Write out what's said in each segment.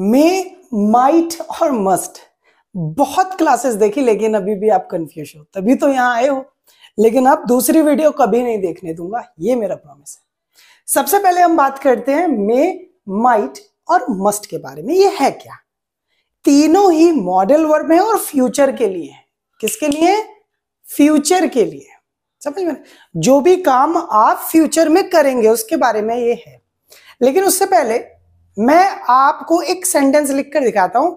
मे might और must बहुत classes देखी लेकिन अभी भी आप कंफ्यूज हो तभी तो यहां आए हो लेकिन आप दूसरी वीडियो कभी नहीं देखने दूंगा ये मेरा प्रॉमिस है सबसे पहले हम बात करते हैं मे माइट और मस्ट के बारे में ये है क्या तीनों ही मॉडल वर्ब है और फ्यूचर के लिए है किसके लिए फ्यूचर के लिए समझ में जो भी काम आप फ्यूचर में करेंगे उसके बारे में ये है लेकिन उससे पहले मैं आपको एक सेंटेंस लिखकर दिखाता हूं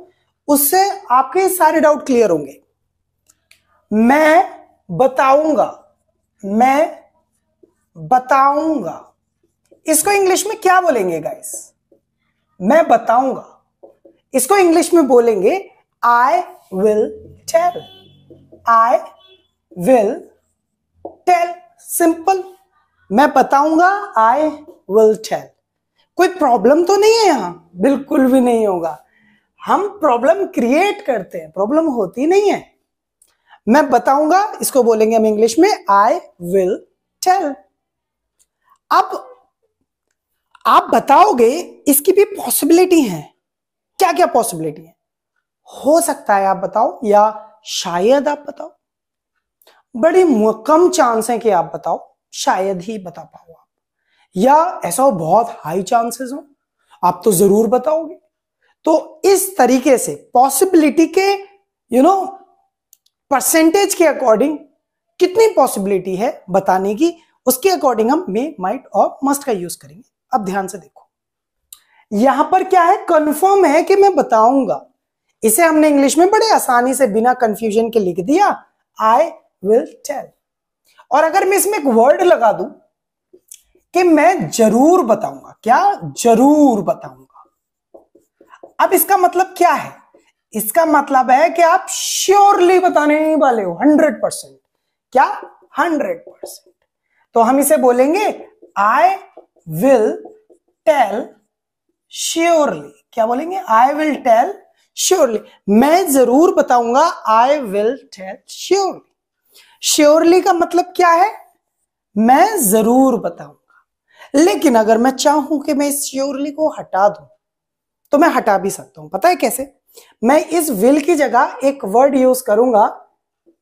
उससे आपके सारे डाउट क्लियर होंगे मैं बताऊंगा मैं बताऊंगा इसको इंग्लिश में क्या बोलेंगे गाइस मैं बताऊंगा इसको इंग्लिश में बोलेंगे I will tell I will tell simple मैं बताऊंगा आई विल टेल कोई प्रॉब्लम तो नहीं है यहाँ बिल्कुल भी नहीं होगा हम प्रॉब्लम क्रिएट करते हैं प्रॉब्लम होती नहीं है मैं बताऊंगा इसको बोलेंगे हम इंग्लिश में आई विल टेल अब आप बताओगे इसकी भी पॉसिबिलिटी है क्या क्या पॉसिबिलिटी है हो सकता है आप बताओ या शायद आप बताओ बड़ी कम चांस है कि आप बताओ शायद ही बता पाओ या ऐसा हो बहुत हाई चांसेस हो आप तो जरूर बताओगे तो इस तरीके से पॉसिबिलिटी के यू नो परसेंटेज के अकॉर्डिंग कितनी पॉसिबिलिटी है बताने की उसके अकॉर्डिंग हम मे माइट और मस्ट का यूज करेंगे अब ध्यान से देखो यहां पर क्या है कंफर्म है कि मैं बताऊंगा इसे हमने इंग्लिश में बड़े आसानी से बिना कंफ्यूजन के लिख दिया आई विल टेल और अगर मैं इसमें एक वर्ड लगा दू कि मैं जरूर बताऊंगा क्या जरूर बताऊंगा अब इसका मतलब क्या है इसका मतलब है कि आप श्योरली बताने वाले हो हंड्रेड परसेंट क्या हंड्रेड परसेंट तो हम इसे बोलेंगे आई विल टेल श्योरली क्या बोलेंगे आई विल टेल श्योरली मैं जरूर बताऊंगा I will tell surely surely का मतलब क्या है मैं जरूर बताऊंगा लेकिन अगर मैं चाहूं कि मैं इस श्योरली को हटा दूं तो मैं हटा भी सकता हूं पता है कैसे मैं इस विल की जगह एक वर्ड यूज करूंगा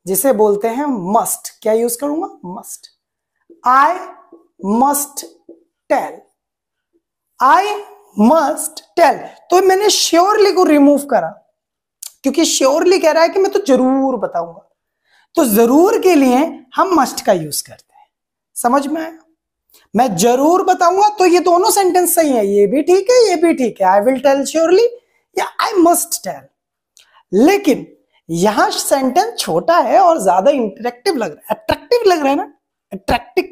जिसे बोलते हैं मस्ट क्या यूज करूंगा must I must tell I must tell तो मैंने श्योरली को रिमूव करा क्योंकि श्योरली कह रहा है कि मैं तो जरूर बताऊंगा तो जरूर के लिए हम मस्ट का यूज करते हैं समझ में आया मैं जरूर बताऊंगा तो ये दोनों सेंटेंस सही है ये भी ठीक है ये भी ठीक है आई विल टेल श्योरली या आई मस्ट टेल लेकिन यहां सेंटेंस छोटा है और ज्यादा इंटरेक्टिव लग रहा है अट्रैक्टिव लग रहा है ना अट्रैक्टिव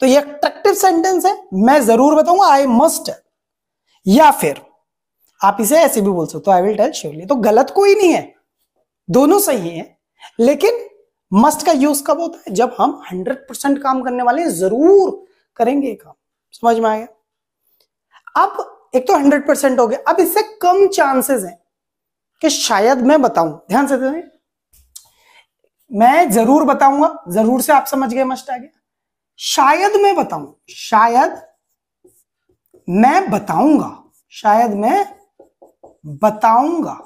तो ये अट्रैक्टिव सेंटेंस है मैं जरूर बताऊंगा आई मस्ट या फिर आप इसे ऐसे भी बोल सकते हो आई विल टेल श्योरली तो गलत कोई नहीं है दोनों सही है लेकिन मस्ट का यूज कब होता है जब हम 100% काम करने वाले हैं जरूर करेंगे ये काम समझ में आया अब एक तो हंड्रेड परसेंट हो गया अब इससे कम चांसेस हैं कि शायद मैं बताऊं ध्यान से देखें मैं जरूर बताऊंगा जरूर से आप समझ गए मस्ट आ गया शायद मैं बताऊं शायद मैं बताऊंगा शायद मैं बताऊंगा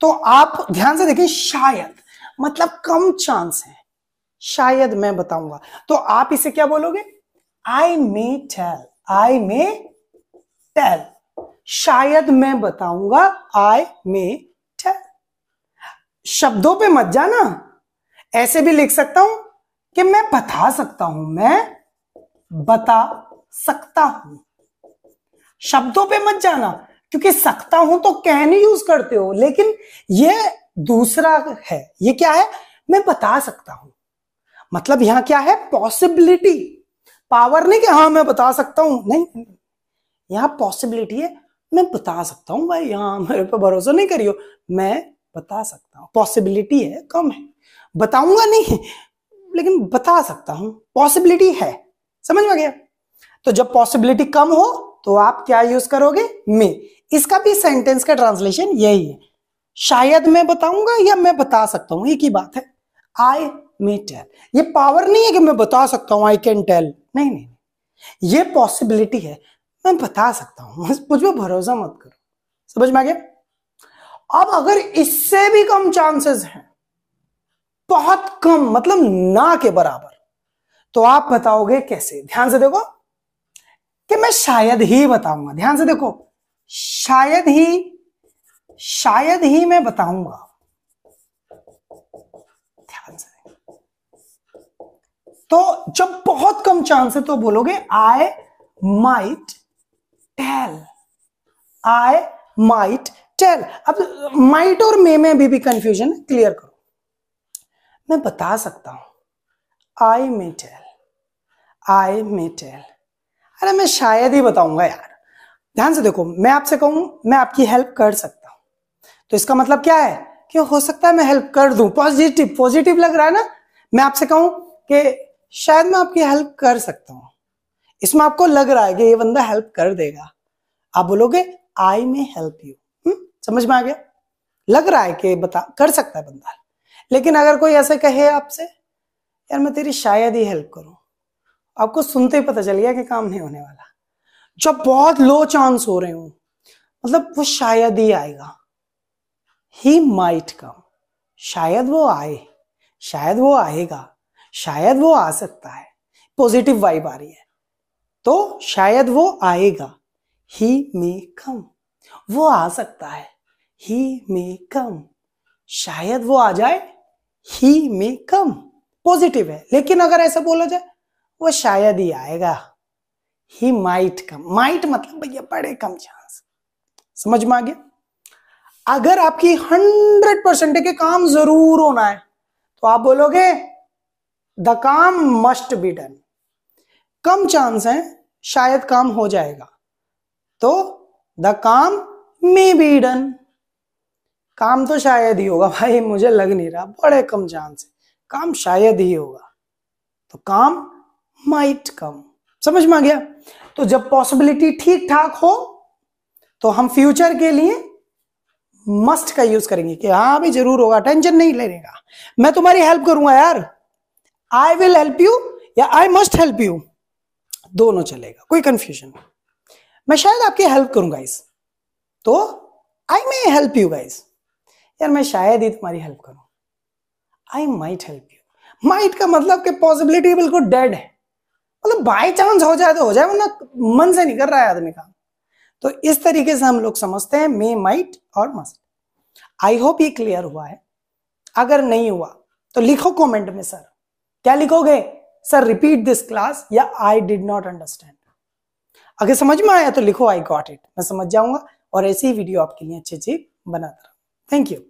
तो आप ध्यान से देखें शायद मतलब कम चांस है शायद मैं बताऊंगा तो आप इसे क्या बोलोगे आई मे टेल आई मे टेल शायद मैं बताऊंगा आई मे टेल शब्दों पे मत जाना ऐसे भी लिख सकता हूं कि मैं बता सकता हूं मैं बता सकता हूं शब्दों पे मत जाना क्योंकि सकता हूं तो नहीं यूज करते हो लेकिन ये दूसरा है ये क्या है मैं बता सकता हूं मतलब यहां क्या है पॉसिबिलिटी पावर नहीं कि हाँ मैं बता सकता हूं नहीं यहां पॉसिबिलिटी है मैं बता सकता हूं भाई यहां मेरे पे भरोसा नहीं करियो मैं बता सकता हूं पॉसिबिलिटी है कम है बताऊंगा नहीं लेकिन बता सकता हूं पॉसिबिलिटी है समझ में गया तो जब पॉसिबिलिटी कम हो तो आप क्या यूज करोगे मे इसका भी सेंटेंस का ट्रांसलेशन यही है शायद मैं बताऊंगा या मैं बता सकता हूं एक ही बात है आई मीटर ये पावर नहीं है कि मैं बता सकता हूं आई कैन टेल नहीं नहीं ये पॉसिबिलिटी है मैं बता सकता हूं मुझ पर भरोसा मत करो समझ में आ गया अब अगर इससे भी कम चांसेस हैं बहुत कम मतलब ना के बराबर तो आप बताओगे कैसे ध्यान से देखो कि मैं शायद ही बताऊंगा ध्यान से देखो शायद ही शायद ही मैं बताऊंगा तो जब बहुत कम चांस है तो बोलोगे I might tell I might tell अब माइट और मे में भी भी कंफ्यूजन है क्लियर करो मैं बता सकता हूं आई मे टेल आई मे टेल अरे मैं शायद ही बताऊंगा यार ध्यान से देखो मैं आपसे कहूं मैं आपकी हेल्प कर सकता हूं तो इसका मतलब क्या है कि हो सकता है मैं हेल्प कर दूं पॉजिटिव पॉजिटिव लग रहा है ना मैं आपसे कहूं कि शायद मैं आपकी हेल्प कर सकता हूं इसमें आपको लग रहा है कि ये बंदा हेल्प कर देगा आप बोलोगे आई में हेल्प यू समझ में आ गया लग रहा है कि बता कर सकता है बंदा लेकिन अगर कोई ऐसे कहे आपसे यार मैं तेरी शायद ही हेल्प करूं आपको सुनते ही पता चल गया कि काम नहीं होने वाला जब बहुत लो चांस हो रहे हो मतलब वो शायद ही आएगा ही माइट कम शायद वो आए शायद वो आएगा शायद वो आ सकता है पॉजिटिव वाइब आ रही है तो शायद वो आएगा ही मे कम वो आ सकता है ही मे कम शायद वो आ जाए ही मे कम पॉजिटिव है लेकिन अगर ऐसा बोला जाए वो शायद ही आएगा ही माइट कम माइट मतलब भैया बड़े कम चांस समझ में आ गया अगर आपकी हंड्रेड परसेंट के काम जरूर होना है तो आप बोलोगे द काम मस्ट बी डन कम चांस है शायद काम हो जाएगा तो द काम मे बी डन काम तो शायद ही होगा भाई मुझे लग नहीं रहा बड़े कम चांस है काम शायद ही होगा तो काम माइट कम समझ में आ गया तो जब पॉसिबिलिटी ठीक ठाक हो तो हम फ्यूचर के लिए मस्ट का यूज करेंगे कि हाँ भी जरूर होगा टेंशन नहीं लेने का मैं तुम्हारी हेल्प करूंगा यार आई विल हेल्प यू या आई मस्ट हेल्प यू दोनों चलेगा कोई कंफ्यूजन मैं शायद आपकी हेल्प करूं गाइस तो I may help you guys यार मैं शायद ही तुम्हारी हेल्प करूं I might help you might का मतलब कि पॉसिबिलिटी बिल्कुल डेड है मतलब बाय चांस हो जाए तो हो जाए वरना मन से नहीं कर रहा है आदमी काम तो इस तरीके से हम लोग समझते हैं मे माइट और मस्ट आई होप ये क्लियर हुआ है अगर नहीं हुआ तो लिखो कमेंट में सर क्या लिखोगे सर रिपीट दिस क्लास या आई डिड नॉट अंडरस्टैंड अगर समझ में आया तो लिखो आई गॉट इट मैं समझ जाऊंगा और ऐसी वीडियो आपके लिए अच्छी अच्छी बनाता रहा थैंक यू